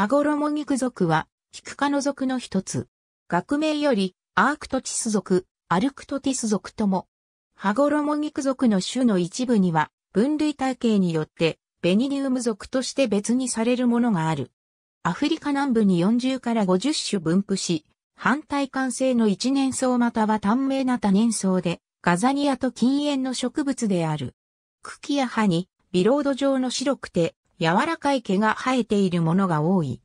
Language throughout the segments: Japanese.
羽衣肉族は、ヒクカノ族の一つ。学名より、アークトティス族、アルクトティス族とも。羽衣肉族の種の一部には、分類体系によって、ベニリウム属として別にされるものがある。アフリカ南部に40から50種分布し、反対感性の一年草または短命な多年草で、ガザニアと禁煙の植物である。茎や葉に、ビロード状の白くて、柔らかい毛が生えているものが多い。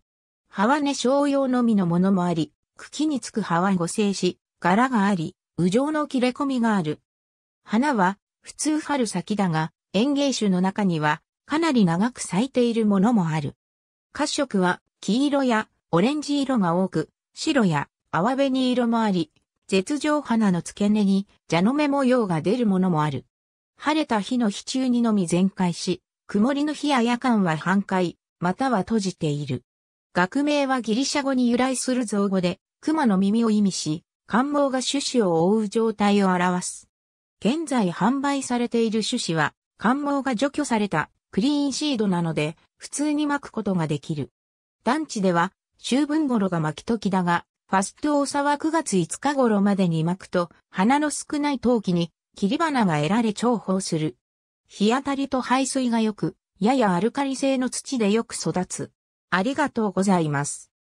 葉は根商用のみのものもあり、茎につく葉は五性し、柄があり、羽状の切れ込みがある。花は普通春先だが、園芸種の中にはかなり長く咲いているものもある。褐色は黄色やオレンジ色が多く、白や泡紅色もあり、絶上花の付け根に蛇の目模様が出るものもある。晴れた日の日中にのみ全開し、曇りの日や夜間は半開、または閉じている。学名はギリシャ語に由来する造語で、熊の耳を意味し、感毛が種子を覆う状態を表す。現在販売されている種子は、感毛が除去されたクリーンシードなので、普通に巻くことができる。団地では、秋分頃が巻き時だが、ファスト大沢は9月5日頃までに巻くと、花の少ない陶器に切り花が得られ重宝する。日当たりと排水が良く、ややアルカリ性の土でよく育つ。ありがとうございます。